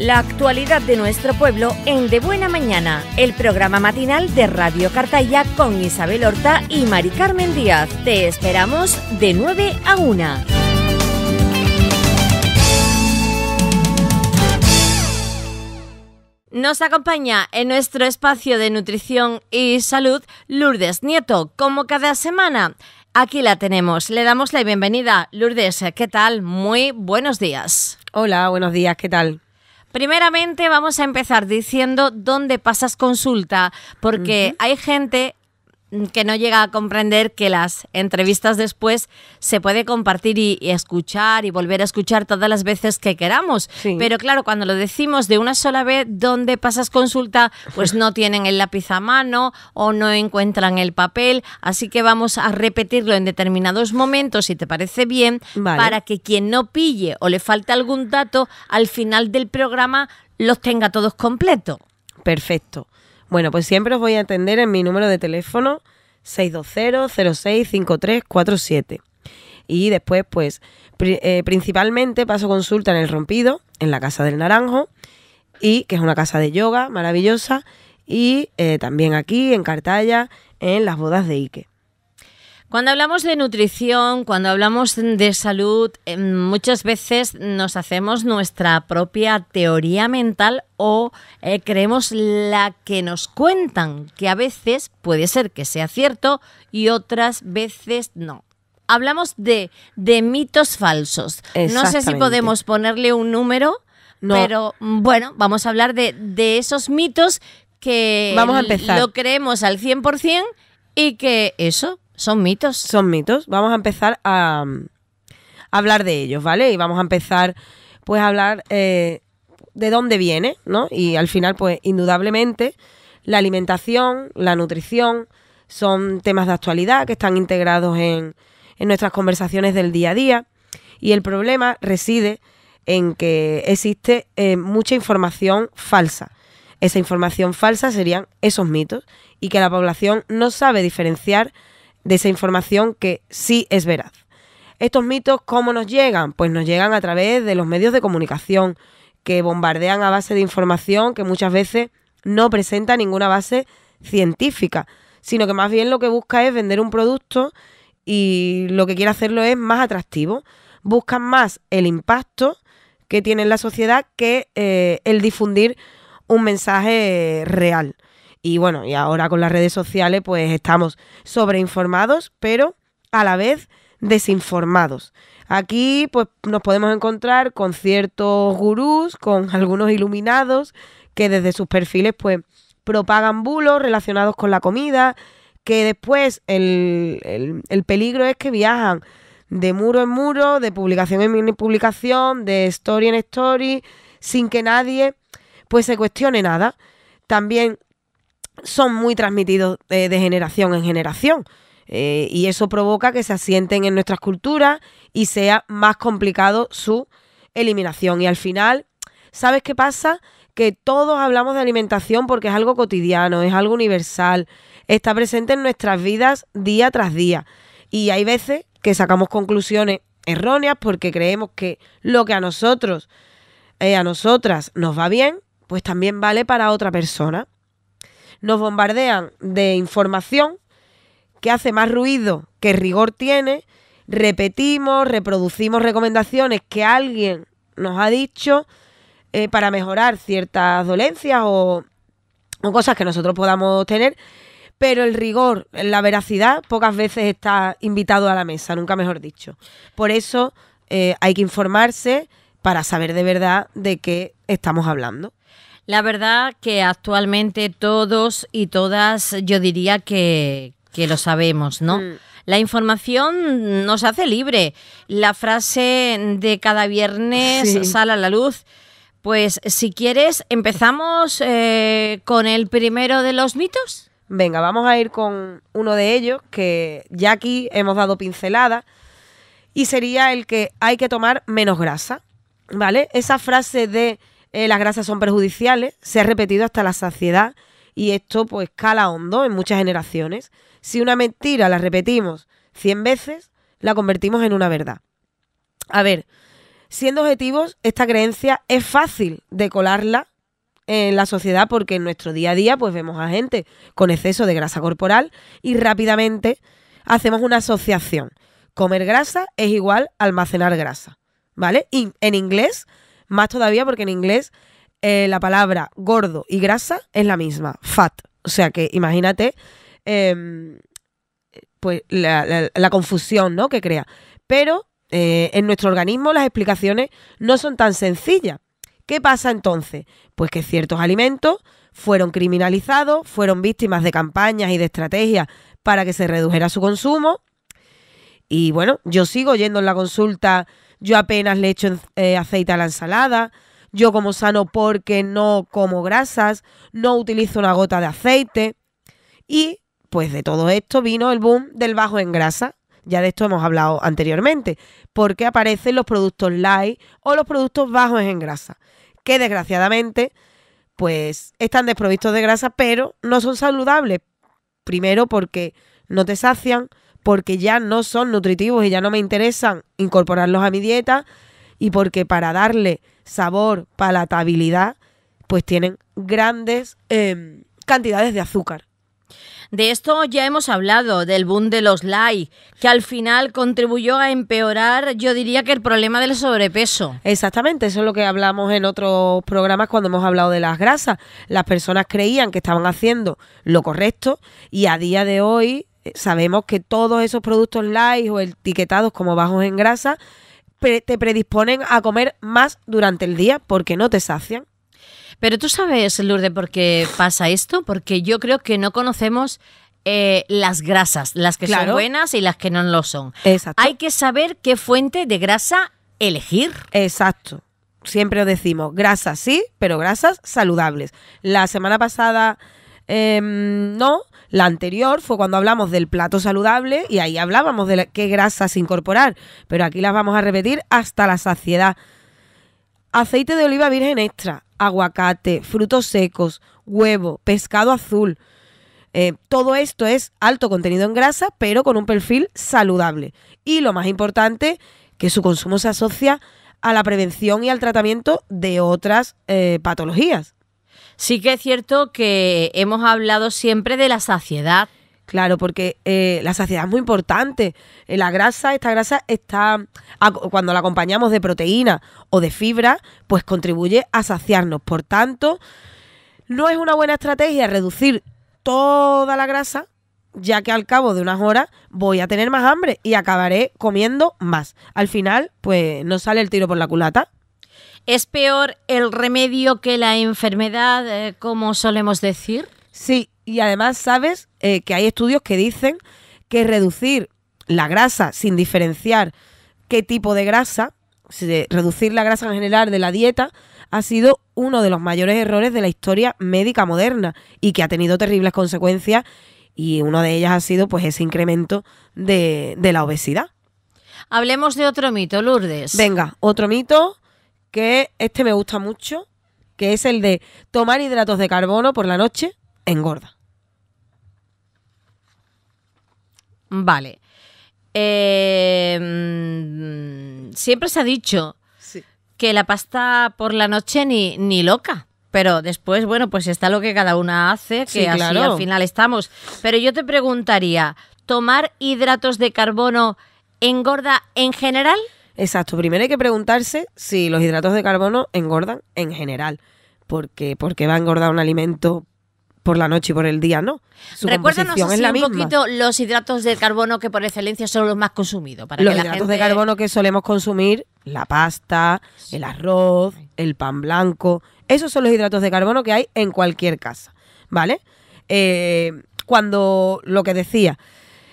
la actualidad de nuestro pueblo en De Buena Mañana, el programa matinal de Radio Cartaya con Isabel Horta y Mari Carmen Díaz. Te esperamos de 9 a 1. Nos acompaña en nuestro espacio de nutrición y salud Lourdes Nieto, como cada semana. Aquí la tenemos. Le damos la bienvenida. Lourdes, ¿qué tal? Muy buenos días. Hola, buenos días, ¿qué tal? Primeramente vamos a empezar diciendo dónde pasas consulta, porque hay gente Mm, que no llega a comprender que las entrevistas después se puede compartir y, escuchar y volver a escuchar todas las veces que queramos. Pero claro, cuando lo decimos de una sola vez, donde pasas consulta, pues no tienen el lápiz a mano o no encuentran el papel. Así que vamos a repetirlo en determinados momentos, si te parece bien, para que quien no pille o le falte algún dato, al final del programa los tenga todos completos. Perfecto. Bueno, pues siempre os voy a atender en mi número de teléfono 620-065347. Y después, pues, eh, principalmente paso consulta en El Rompido, en la Casa del Naranjo, y que es una casa de yoga maravillosa, y eh, también aquí, en Cartaya, en las bodas de Ike. Cuando hablamos de nutrición, cuando hablamos de salud, eh, muchas veces nos hacemos nuestra propia teoría mental o eh, creemos la que nos cuentan, que a veces puede ser que sea cierto y otras veces no. Hablamos de, mitos falsos. No sé si podemos ponerle un número, pero bueno, vamos a hablar de, esos mitos que vamos lo creemos al 100% y que eso son mitos. Son mitos. Vamos a empezar mm, a, hablar de ellos, ¿vale? Y vamos a empezar, pues, a hablar eh, de dónde viene, ¿no? Y al final, pues, indudablemente, la alimentación, la nutrición, son temas de actualidad que están integrados en, nuestras conversaciones del día a día. Y el problema reside en que existe eh, mucha información falsa. Esa información falsa serían esos mitos y que la población no sabe diferenciar de esa información que sí es veraz. Estos mitos, ¿cómo nos llegan? Pues nos llegan a través de los medios de comunicación que bombardean a base de información que muchas veces no presenta ninguna base científica, sino que más bien lo que busca es vender un producto y lo que quiere hacerlo es más atractivo. Buscan más el impacto que tiene en la sociedad que eh, el difundir un mensaje real. Y bueno, y ahora con las redes sociales pues estamos sobreinformados, pero a la vez desinformados. Aquí pues nos podemos encontrar con ciertos gurús, con algunos iluminados que desde sus perfiles pues propagan bulos relacionados con la comida, que después el, el peligro es que viajan de muro en muro, de publicación en publicación, de story en story, sin que nadie pues se cuestione nada. También son muy transmitidos de, generación en generación. Eh, y eso provoca que se asienten en nuestras culturas y sea más complicado su eliminación. Y al final, ¿sabes qué pasa? Que todos hablamos de alimentación porque es algo cotidiano, es algo universal, está presente en nuestras vidas día tras día. Y hay veces que sacamos conclusiones erróneas porque creemos que lo que a nosotros, eh, a nosotras nos va bien, pues también vale para otra persona nos bombardean de información que hace más ruido que rigor tiene, repetimos, reproducimos recomendaciones que alguien nos ha dicho eh, para mejorar ciertas dolencias o, cosas que nosotros podamos tener, pero el rigor, la veracidad, pocas veces está invitado a la mesa, nunca mejor dicho. Por eso eh, hay que informarse para saber de verdad de qué estamos hablando. La verdad que actualmente todos y todas, yo diría que, lo sabemos, ¿no? Mm. La información nos hace libre. La frase de cada viernes sale a la luz. Pues si quieres, empezamos eh, con el primero de los mitos. Venga, vamos a ir con uno de ellos, que ya aquí hemos dado pincelada, y sería el que hay que tomar menos grasa, ¿vale? Esa frase de eh, las grasas son perjudiciales, se ha repetido hasta la saciedad y esto pues cala hondo en muchas generaciones. Si una mentira la repetimos 100 veces, la convertimos en una verdad. A ver, siendo objetivos, esta creencia es fácil de colarla en la sociedad porque en nuestro día a día pues vemos a gente con exceso de grasa corporal y rápidamente hacemos una asociación. Comer grasa es igual a almacenar grasa, ¿vale? Y en inglés más todavía porque en inglés eh, la palabra gordo y grasa es la misma, fat. O sea que imagínate em, pues la, confusión ¿no? que crea. Pero eh, en nuestro organismo las explicaciones no son tan sencillas. ¿Qué pasa entonces? Pues que ciertos alimentos fueron criminalizados, fueron víctimas de campañas y de estrategias para que se redujera su consumo. Y bueno, yo sigo yendo en la consulta yo apenas le echo eh, aceite a la ensalada. Yo como sano porque no como grasas, no utilizo una gota de aceite. Y pues de todo esto vino el boom del bajo en grasa. Ya de esto hemos hablado anteriormente, porque aparecen los productos light o los productos bajos en grasa, que desgraciadamente pues están desprovistos de grasa, pero no son saludables. Primero porque no te sacian, porque ya no son nutritivos y ya no me interesan incorporarlos a mi dieta y porque para darle sabor, palatabilidad, pues tienen grandes em, cantidades de azúcar. De esto ya hemos hablado, del boom de los light, que al final contribuyó a empeorar, yo diría que el problema del sobrepeso. Exactamente, eso es lo que hablamos en otros programas cuando hemos hablado de las grasas. Las personas creían que estaban haciendo lo correcto y a día de hoy eh, sabemos que todos esos productos light o etiquetados como bajos en grasa te predisponen a comer más durante el día porque no te sacian. Pero tú sabes, Lourdes, por qué pasa esto, porque yo creo que no conocemos eh, las grasas, las que son buenas y las que no lo son. Exacto. Hay que saber qué fuente de grasa elegir. Exacto. Siempre decimos, grasas sí, pero grasas saludables. La semana pasada em, no, la anterior fue cuando hablamos del plato saludable y ahí hablábamos de qué grasas incorporar, pero aquí las vamos a repetir hasta la saciedad. Aceite de oliva virgen extra, aguacate, frutos secos, huevo, pescado azul. Eh, todo esto es alto contenido en grasa, pero con un perfil saludable. Y lo más importante, que su consumo se asocia a la prevención y al tratamiento de otras eh, patologías. Sí que es cierto que hemos hablado siempre de la saciedad. Claro, porque eh, la saciedad es muy importante. Eh, la grasa, esta grasa está, cuando la acompañamos de proteína o de fibra, pues contribuye a saciarnos. Por tanto, no es una buena estrategia reducir toda la grasa, ya que al cabo de unas horas voy a tener más hambre y acabaré comiendo más. Al final, pues no sale el tiro por la culata. ¿Es peor el remedio que la enfermedad, eh, como solemos decir? Sí, y además sabes eh, que hay estudios que dicen que reducir la grasa sin diferenciar qué tipo de grasa, reducir la grasa en general de la dieta, ha sido uno de los mayores errores de la historia médica moderna y que ha tenido terribles consecuencias y una de ellas ha sido pues ese incremento de, de la obesidad. Hablemos de otro mito, Lourdes. Venga, otro mito que este me gusta mucho, que es el de tomar hidratos de carbono por la noche, engorda. Vale. Em, siempre se ha dicho que la pasta por la noche ni, ni loca. Pero después, bueno, pues está lo que cada una hace, que así al final estamos. Pero yo te preguntaría, ¿tomar hidratos de carbono engorda en general? Exacto, primero hay que preguntarse si los hidratos de carbono engordan en general, porque, porque va a engordar un alimento por la noche y por el día, ¿no? Recuérdanos un poquito los hidratos de carbono que por excelencia son los más consumidos. Para los hidratos de carbono que solemos consumir, la pasta, el arroz, el pan blanco, esos son los hidratos de carbono que hay en cualquier casa, ¿vale? Eh, cuando lo que decía,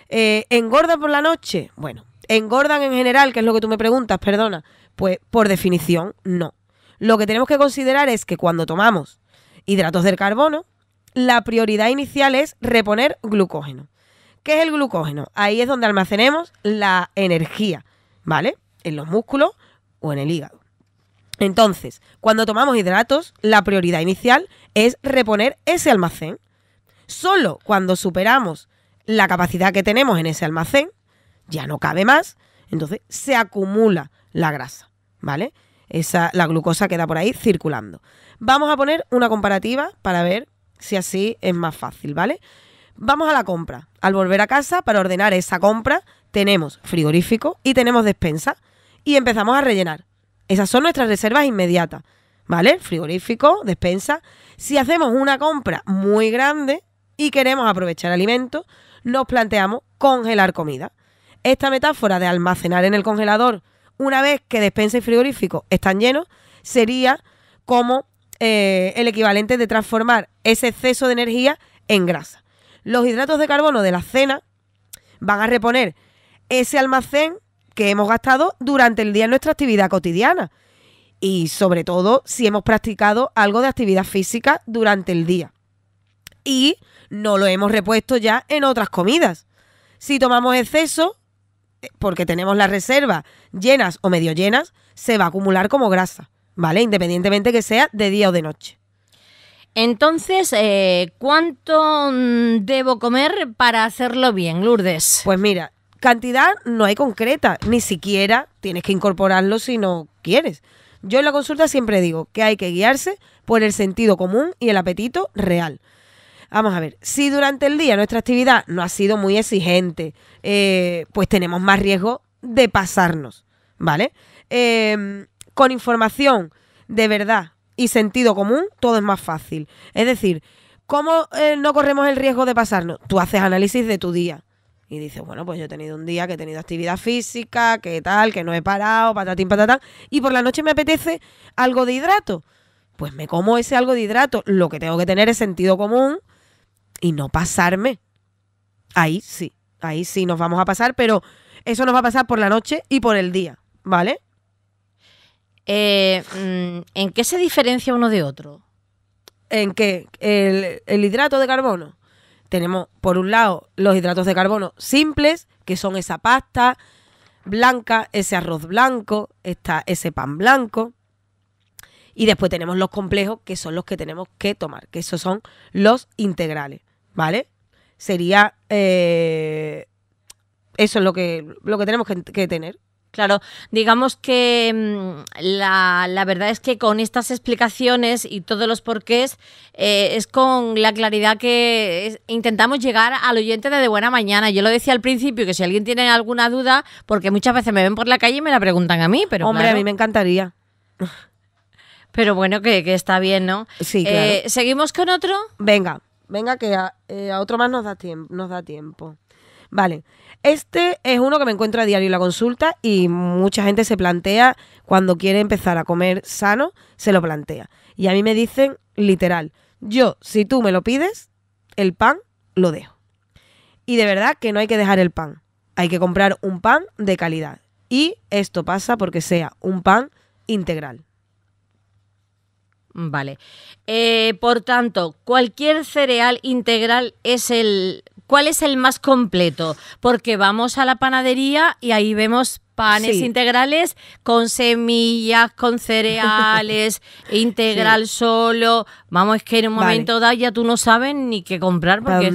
eh, engorda por la noche, bueno, engordan en general, que es lo que tú me preguntas, perdona, pues por definición no. Lo que tenemos que considerar es que cuando tomamos hidratos del carbono, la prioridad inicial es reponer glucógeno. ¿Qué es el glucógeno? Ahí es donde almacenemos la energía, ¿vale? En los músculos o en el hígado. Entonces, cuando tomamos hidratos, la prioridad inicial es reponer ese almacén. Solo cuando superamos la capacidad que tenemos en ese almacén, ya no cabe más, entonces se acumula la grasa, ¿vale? Esa, la glucosa queda por ahí circulando. Vamos a poner una comparativa para ver si así es más fácil, ¿vale? Vamos a la compra. Al volver a casa, para ordenar esa compra, tenemos frigorífico y tenemos despensa y empezamos a rellenar. Esas son nuestras reservas inmediatas, ¿vale? Frigorífico, despensa. Si hacemos una compra muy grande y queremos aprovechar alimentos, nos planteamos congelar comida. Esta metáfora de almacenar en el congelador una vez que despensa y frigorífico están llenos sería como eh, el equivalente de transformar ese exceso de energía en grasa. Los hidratos de carbono de la cena van a reponer ese almacén que hemos gastado durante el día en nuestra actividad cotidiana y sobre todo si hemos practicado algo de actividad física durante el día y no lo hemos repuesto ya en otras comidas. Si tomamos exceso, eh, porque tenemos las reservas llenas o medio llenas, se va a acumular como grasa, ¿vale? Independientemente que sea de día o de noche. Entonces, eh, ¿cuánto mm, debo comer para hacerlo bien, Lourdes? Pues mira, cantidad no hay concreta, ni siquiera tienes que incorporarlo si no quieres. Yo en la consulta siempre digo que hay que guiarse por el sentido común y el apetito real. Vamos a ver, si durante el día nuestra actividad no ha sido muy exigente, eh, pues tenemos más riesgo de pasarnos, ¿vale? Em, con información de verdad y sentido común, todo es más fácil. Es decir, ¿cómo eh, no corremos el riesgo de pasarnos? Tú haces análisis de tu día. Y dices, bueno, pues yo he tenido un día que he tenido actividad física, que tal, que no he parado, patatín, patatán. Y por la noche me apetece algo de hidrato. Pues me como ese algo de hidrato. Lo que tengo que tener es sentido común y no pasarme. Ahí sí, ahí sí nos vamos a pasar, pero eso nos va a pasar por la noche y por el día, ¿vale? Eh, mm, ¿En qué se diferencia uno de otro? ¿En qué? El, el hidrato de carbono. Tenemos, por un lado, los hidratos de carbono simples, que son esa pasta blanca, ese arroz blanco, está ese pan blanco. Y después tenemos los complejos, que son los que tenemos que tomar, que esos son los integrales. ¿vale? Sería... Eh, eso es lo que, lo que tenemos que, tener. Claro, digamos que mm, la, verdad es que con estas explicaciones y todos los porqués eh, es con la claridad que intentamos llegar al oyente de, buena mañana. Yo lo decía al principio, que si alguien tiene alguna duda, porque muchas veces me ven por la calle y me la preguntan a mí, pero... Hombre, a mí me encantaría. Pero bueno, que, está bien, ¿no? Sí, claro. Eh, ¿Seguimos con otro? Venga. Venga, que eh, a, otro más nos da, tiempo, nos da tiempo. Vale, este es uno que me encuentro a diario en la consulta y mucha gente se plantea cuando quiere empezar a comer sano, se lo plantea. Y a mí me dicen literal, yo, si tú me lo pides, el pan lo dejo. Y de verdad que no hay que dejar el pan, hay que comprar un pan de calidad. Y esto pasa porque sea un pan integral. Mm, vale. Eh, por tanto, cualquier cereal integral es el... ¿Cuál es el más completo? Porque vamos a la panadería y ahí vemos panes integrales con semillas, con cereales, integral solo. Vamos, es que en un momento dado ya tú no sabes ni qué comprar. ¿Para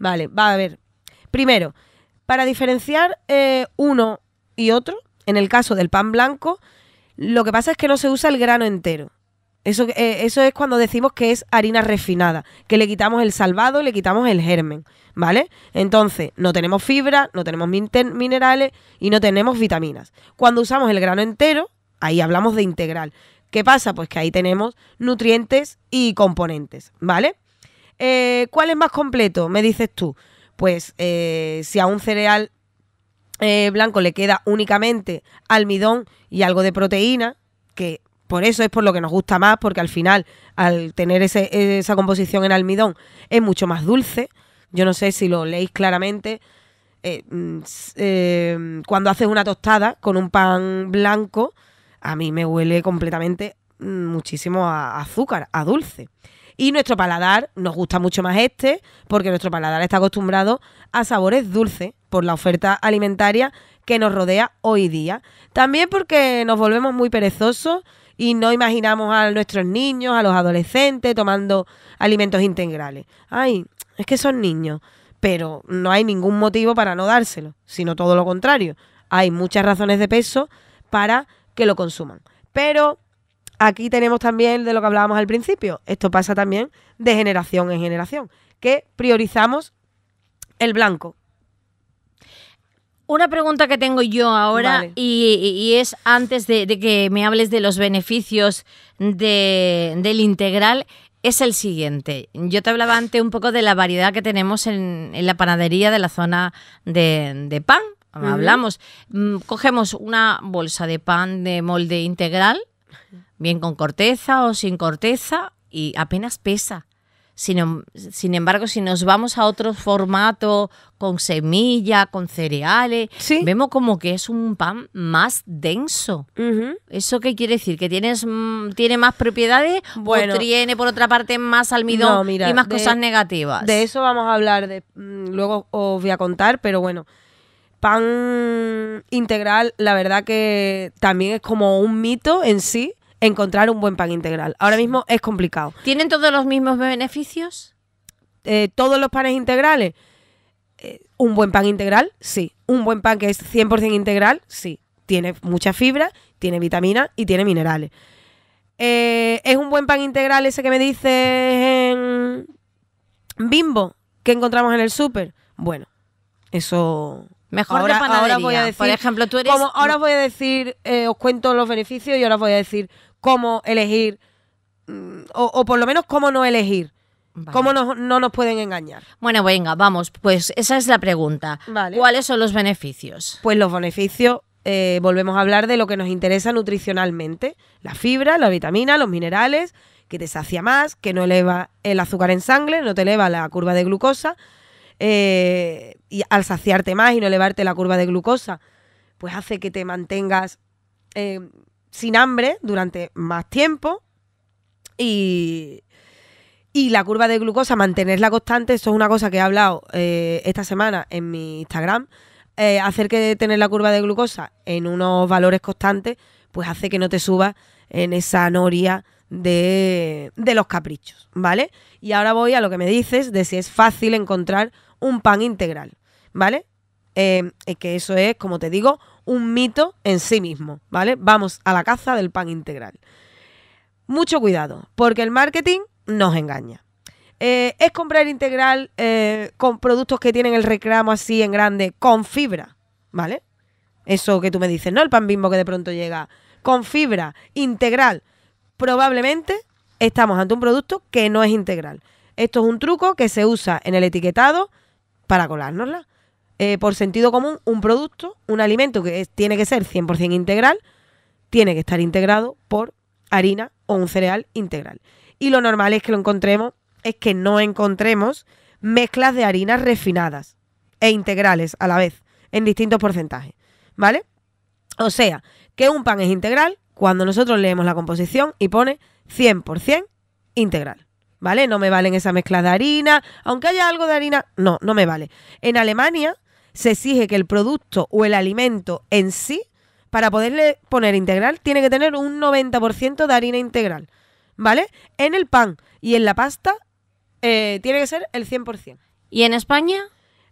Vale, va a ver. Primero, para diferenciar eh, uno y otro, en el caso del pan blanco, lo que pasa es que no se usa el grano entero. Eh, eso, es cuando decimos que es harina refinada, que le quitamos el salvado le quitamos el germen, ¿vale? Entonces, no tenemos fibra, no tenemos minerales y no tenemos vitaminas. Cuando usamos el grano entero, ahí hablamos de integral. ¿Qué pasa? Pues que ahí tenemos nutrientes y componentes, ¿vale? Eh, ¿Cuál es más completo? Me dices tú. Pues eh, si a un cereal blanco le queda únicamente almidón y algo de proteína, que por eso es por lo que nos gusta más, porque al final, al tener esa composición en almidón, es mucho más dulce. Yo no sé si lo leéis claramente. Eh, eh, cuando haces una tostada con un pan blanco, a mí me huele completamente mm, muchísimo a azúcar, a dulce. Y nuestro paladar nos gusta mucho más este, porque nuestro paladar está acostumbrado a sabores dulces por la oferta alimentaria que nos rodea hoy día. También porque nos volvemos muy perezosos y no imaginamos a nuestros niños, a los adolescentes tomando alimentos integrales. Ay, es que son niños, pero no hay ningún motivo para no dárselo, sino todo lo contrario. Hay muchas razones de peso para que lo consuman. Pero aquí tenemos también de lo que hablábamos al principio. Esto pasa también de generación en generación, que priorizamos el blanco, una pregunta que tengo yo ahora y, es antes de, que me hables de los beneficios del integral. Es el siguiente. Yo te hablaba antes un poco de la variedad que tenemos en, la panadería de la zona de, pan. Hablamos. Mm, cogemos una bolsa de pan de molde integral, bien con corteza o sin corteza, y apenas pesa. Em, sin, embargo, si nos vamos a otro formato con semilla, con cereales, vemos como que es un pan más denso. ¿Eso qué quiere decir? ¿Que tienes, mm, tiene más propiedades bueno, o tiene por otra parte más almidón y más cosas negativas? De eso vamos a hablar, mm, luego os voy a contar, pero bueno pan integral, la verdad que también es como un mito en sí, encontrar un buen pan integral. Ahora mismo es complicado. ¿Tienen todos los mismos beneficios? Eh, todos los panes integrales. Eh, un buen pan integral, sí. Un buen pan que es 100% integral, sí. Tiene mucha fibra, tiene vitaminas y tiene minerales. Eh, ¿Es un buen pan integral ese que me dices en Bimbo que encontramos en el súper? Bueno, eso Mejor ahora, Ahora voy a decir, por ejemplo, tú ahora voy a decir, eh, os cuento los beneficios y ahora voy a decir cómo elegir, mm, o, por lo menos cómo no elegir. ¿Cómo no, no, nos pueden engañar? Bueno, venga, vamos, pues esa es la pregunta. ¿Cuáles son los beneficios? Pues los beneficios, eh, volvemos a hablar de lo que nos interesa nutricionalmente. La fibra, la vitamina, los minerales, que te sacia más, que no eleva el azúcar en sangre, no te eleva la curva de glucosa, eh, y al saciarte más y no elevarte la curva de glucosa, pues hace que te mantengas eh, sin hambre durante más tiempo y, y la curva de glucosa, mantenerla constante, eso es una cosa que he hablado eh, esta semana en mi Instagram. hacer que tener la curva de glucosa en unos valores constantes, pues hace que no te subas en esa noria de, de los caprichos, ¿vale? Y ahora voy a lo que me dices de si es fácil encontrar un pan integral, ¿vale? Eh, que eso es, como te digo, un mito en sí mismo, ¿vale? Vamos a la caza del pan integral. Mucho cuidado, porque el marketing nos engaña. Eh, es comprar integral eh, con productos que tienen el reclamo así en grande, con fibra, ¿vale? Eso que tú me dices, ¿no? El pan bimbo que de pronto llega con fibra integral. Probablemente estamos ante un producto que no es integral. Esto es un truco que se usa en el etiquetado para colárnosla. Eh, por sentido común, un producto, un alimento que tiene que ser 100% integral, tiene que estar integrado por harina o un cereal integral. Y lo normal es que lo encontremos, es que no encontremos mezclas de harinas refinadas e integrales a la vez, en distintos porcentajes, ¿vale? O sea, que un pan es integral cuando nosotros leemos la composición y pone 100% integral. ¿vale? No me valen esa mezcla de harina, aunque haya algo de harina, no, no me vale. En Alemania se exige que el producto o el alimento en sí, para poderle poner integral, tiene que tener un 90% de harina integral, ¿vale? En el pan y en la pasta eh, tiene que ser el 100%. ¿Y en España?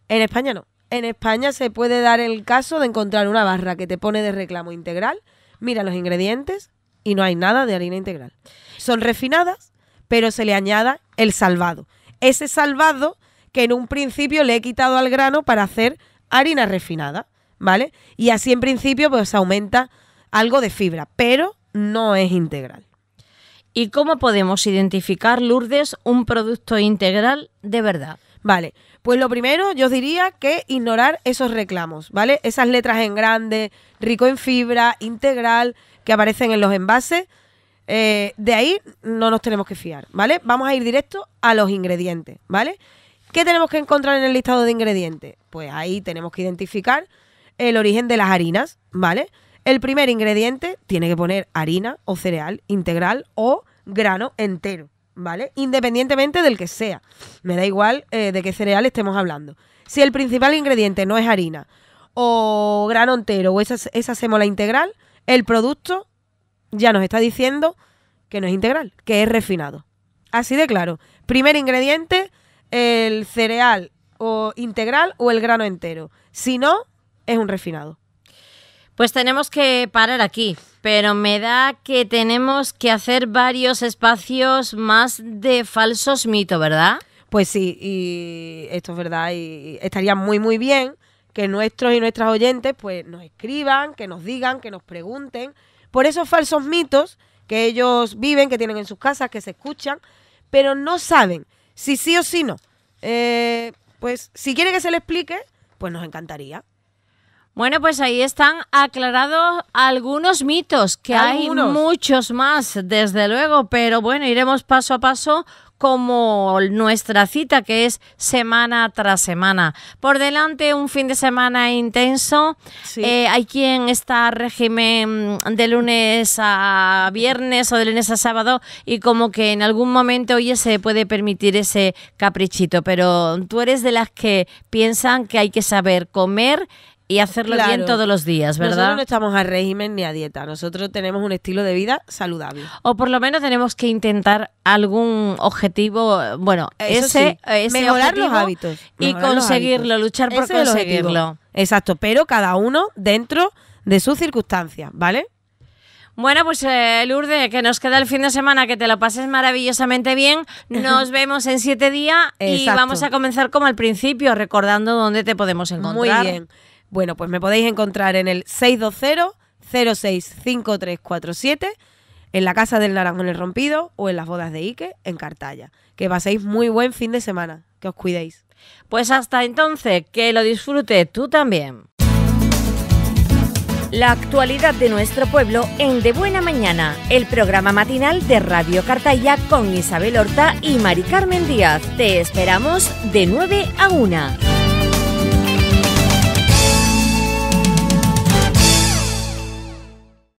En España no. En España se puede dar el caso de encontrar una barra que te pone de reclamo integral, mira los ingredientes y no hay nada de harina integral. Son refinadas, pero se le añada el salvado. Ese salvado que en un principio le he quitado al grano para hacer harina refinada, ¿vale? Y así en principio pues aumenta algo de fibra, pero no es integral. ¿Y cómo podemos identificar, Lourdes, un producto integral de verdad? Vale, pues lo primero yo diría que ignorar esos reclamos, ¿vale? Esas letras en grande, rico en fibra, integral, que aparecen en los envases, eh, de ahí no nos tenemos que fiar, ¿vale? Vamos a ir directo a los ingredientes, ¿vale? ¿Qué tenemos que encontrar en el listado de ingredientes? Pues ahí tenemos que identificar el origen de las harinas, ¿vale? El primer ingrediente tiene que poner harina o cereal integral o grano entero, ¿vale? Independientemente del que sea. Me da igual eh, de qué cereal estemos hablando. Si el principal ingrediente no es harina o grano entero o esa, esa sémola integral, el producto ya nos está diciendo que no es integral, que es refinado. Así de claro. Primer ingrediente, el cereal o integral o el grano entero. Si no, es un refinado. Pues tenemos que parar aquí, pero me da que tenemos que hacer varios espacios más de falsos mitos, ¿verdad? Pues sí, y esto es verdad, y estaría muy muy bien que nuestros y nuestras oyentes pues nos escriban, que nos digan, que nos pregunten, por esos falsos mitos que ellos viven, que tienen en sus casas, que se escuchan, pero no saben si sí o si no. Eh, pues si quiere que se le explique, pues nos encantaría. Bueno, pues ahí están aclarados algunos mitos, que hay muchos más, desde luego, pero bueno, iremos paso a paso como nuestra cita que es semana tras semana. Por delante un fin de semana intenso. Eh, hay quien está régimen de lunes a viernes o de lunes a sábado y como que en algún momento oye se puede permitir ese caprichito, pero tú eres de las que piensan que hay que saber comer y hacerlo bien todos los días, ¿verdad? Nosotros no estamos a régimen ni a dieta, nosotros tenemos un estilo de vida saludable. O por lo menos tenemos que intentar algún objetivo, bueno, ese, es mejorar los hábitos y conseguirlo, luchar por conseguirlo. Exacto, pero cada uno dentro de sus circunstancias, ¿vale? Bueno, pues eh, Lourdes, que nos queda el fin de semana, que te lo pases maravillosamente bien. Nos vemos en siete días y vamos a comenzar como al principio, recordando dónde te podemos encontrar. Muy bien. Bueno, pues me podéis encontrar en el 620-065347, en la Casa del Naranjo el Rompido o en las bodas de Ike en Cartaya. Que paséis muy buen fin de semana, que os cuidéis. Pues hasta entonces, que lo disfrute tú también. La actualidad de nuestro pueblo en De Buena Mañana, el programa matinal de Radio Cartaya con Isabel Horta y Mari Carmen Díaz. Te esperamos de 9 a 1.